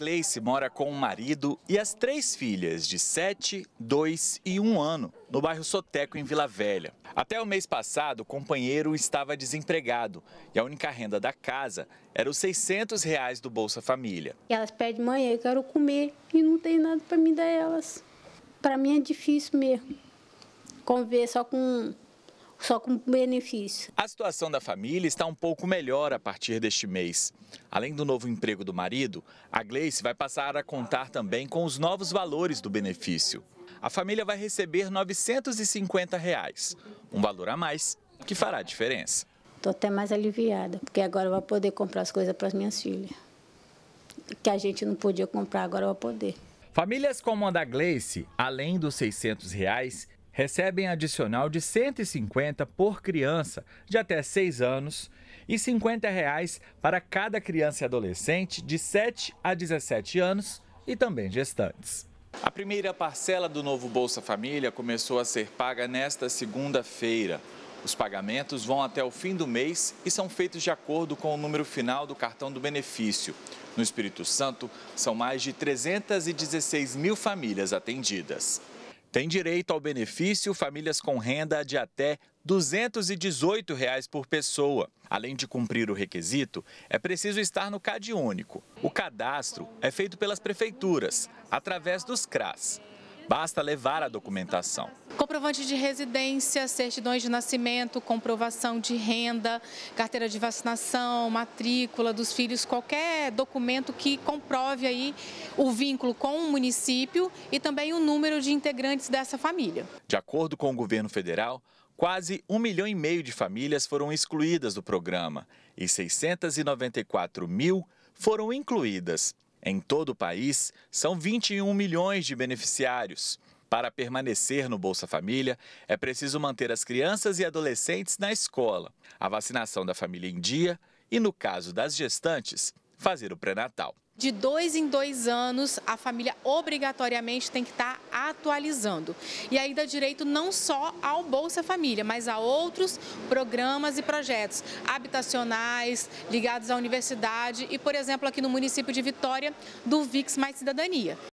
Gleice mora com o marido e as três filhas de 7, 2 e 1 ano, no bairro Soteco, em Vila Velha. Até o mês passado, o companheiro estava desempregado e a única renda da casa era os 600 reais do Bolsa Família. E elas pedem, mãe, eu quero comer e não tem nada para me dar elas. Para mim é difícil mesmo conviver só com só com benefício. A situação da família está um pouco melhor a partir deste mês. Além do novo emprego do marido, a Gleice vai passar a contar também com os novos valores do benefício. A família vai receber R$ 950, reais, um valor a mais que fará diferença. Estou até mais aliviada, porque agora eu vou poder comprar as coisas para as minhas filhas. Que a gente não podia comprar, agora eu vou poder. Famílias como a da Gleice, além dos 600 reais, recebem adicional de 150 por criança de até 6 anos e 50 reais para cada criança e adolescente de 7 a 17 anos e também gestantes. A primeira parcela do novo Bolsa Família começou a ser paga nesta segunda-feira. Os pagamentos vão até o fim do mês e são feitos de acordo com o número final do cartão do benefício. No Espírito Santo, são mais de 316 mil famílias atendidas. Tem direito ao benefício famílias com renda de até R$ 218 reais por pessoa. Além de cumprir o requisito, é preciso estar no CAD único. O cadastro é feito pelas prefeituras, através dos CRAS. Basta levar a documentação comprovante de residência, certidões de nascimento, comprovação de renda, carteira de vacinação, matrícula dos filhos, qualquer documento que comprove aí o vínculo com o município e também o número de integrantes dessa família. De acordo com o governo federal, quase um milhão e meio de famílias foram excluídas do programa e 694 mil foram incluídas. Em todo o país, são 21 milhões de beneficiários. Para permanecer no Bolsa Família, é preciso manter as crianças e adolescentes na escola, a vacinação da família em dia e, no caso das gestantes, fazer o pré-natal. De dois em dois anos, a família obrigatoriamente tem que estar atualizando. E aí dá direito não só ao Bolsa Família, mas a outros programas e projetos habitacionais, ligados à universidade e, por exemplo, aqui no município de Vitória, do VIX Mais Cidadania.